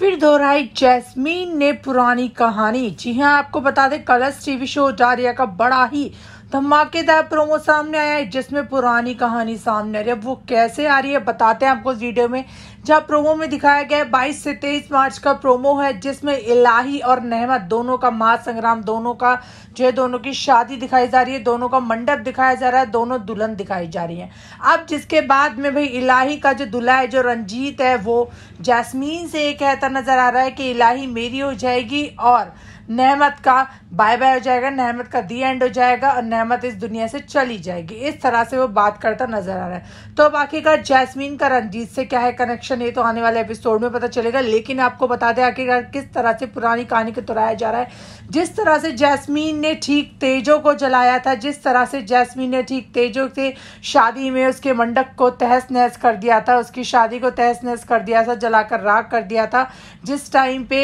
फिर दोहराई जैस्मीन ने पुरानी कहानी जी हाँ आपको बता दें कलर्स टीवी शो डारिया का बड़ा ही धमाकेदार प्रोमो सामने आया है जिसमें पुरानी कहानी सामने आ रही है वो कैसे आ रही है बताते हैं आपको इस वीडियो में जहाँ प्रोमो में दिखाया गया है 22 से 23 मार्च का प्रोमो है जिसमें इलाही और नहमत दोनों का महासंग्राम दोनों का जो है दोनों की शादी दिखाई जा रही है दोनों का मंडप दिखाया जा रहा है दोनों दुल्हन दिखाई जा रही है अब जिसके बाद में भाई इलाही का जो दुल्हा है जो रंजीत है वो जैसमीन से ये कहता नजर आ रहा है कि इलाही मेरी हो जाएगी और नहमत का बाय बाय हो जाएगा नहमत का दी एंड हो जाएगा और रहमत इस दुनिया से चली जाएगी इस तरह से वो बात करता नजर आ रहा है तो अब आखिरकार जैस्मीन का रंजीत से क्या है कनेक्शन ये तो आने वाले एपिसोड में पता चलेगा लेकिन आपको बता दें आखिरकार किस तरह से पुरानी कहानी को तुराया जा रहा है जिस तरह से जैस्मीन ने ठीक तेजो को जलाया था जिस तरह से जैस्मीन ने ठीक तेजो से शादी में उसके मंडप को तहस नहस कर दिया था उसकी शादी को तहस नहस कर दिया था जलाकर राख कर दिया था जिस टाइम पे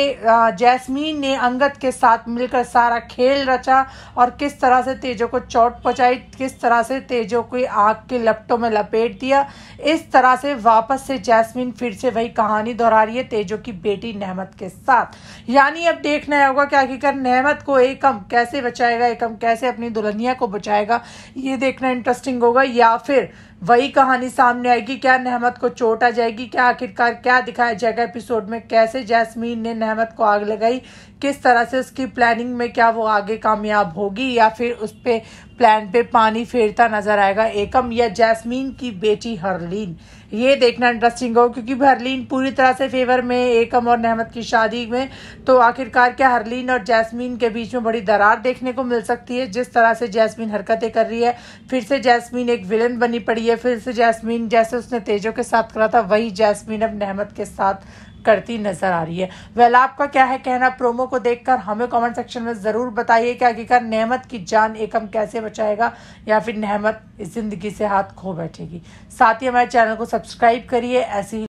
जैस्मीन ने अंगत के साथ मिलकर सारा खेल रचा और किस तरह से तेजो को चोट पहुंचाई किस तरह से तेजो को आग के लपटों में लपेट दिया इस तरह से वापस से जैस्मिन फिर से वही कहानी दोहरा रही है तेजो की बेटी नहमत के साथ यानी अब देखना होगा कि आखिरकार नहमत को एकम कैसे बचाएगा एकम कैसे अपनी दुल्हनिया को बचाएगा ये देखना इंटरेस्टिंग होगा या फिर वही कहानी सामने आएगी क्या नहमत को चोट आ जाएगी क्या आखिरकार क्या दिखाया जाएगा एपिसोड में कैसे जैस्मीन ने नहमत को आग लगाई किस तरह से उसकी प्लानिंग में क्या वो आगे कामयाब होगी या फिर उस पर प्लान पे पानी फेरता नजर आएगा एकम या जैस्मीन की बेटी हरलीन ये देखना इंटरेस्टिंग हो क्योंकि हरलीन पूरी तरह से फेवर में एकम और नहमत की शादी में तो आखिरकार क्या हरलीन और जैस्मीन के बीच में बड़ी दरार देखने को मिल सकती है जिस तरह से जैस्मीन हरकतें कर रही है फिर से जैस्मीन एक विलन बनी पड़ी रही है फिर से जैस्मीन जैसे उसने तेजो के साथ करा था वही जैस्मीन अब नहमत के साथ करती नजर आ रही है वेल आपका क्या है कहना प्रोमो को देखकर हमें कमेंट सेक्शन में ज़रूर बताइए कि आखिरकार नहमत की जान एकम कैसे बचाएगा या फिर नहमत इस ज़िंदगी से हाथ खो बैठेगी साथ ही हमारे चैनल को सब्सक्राइब करिए ऐसी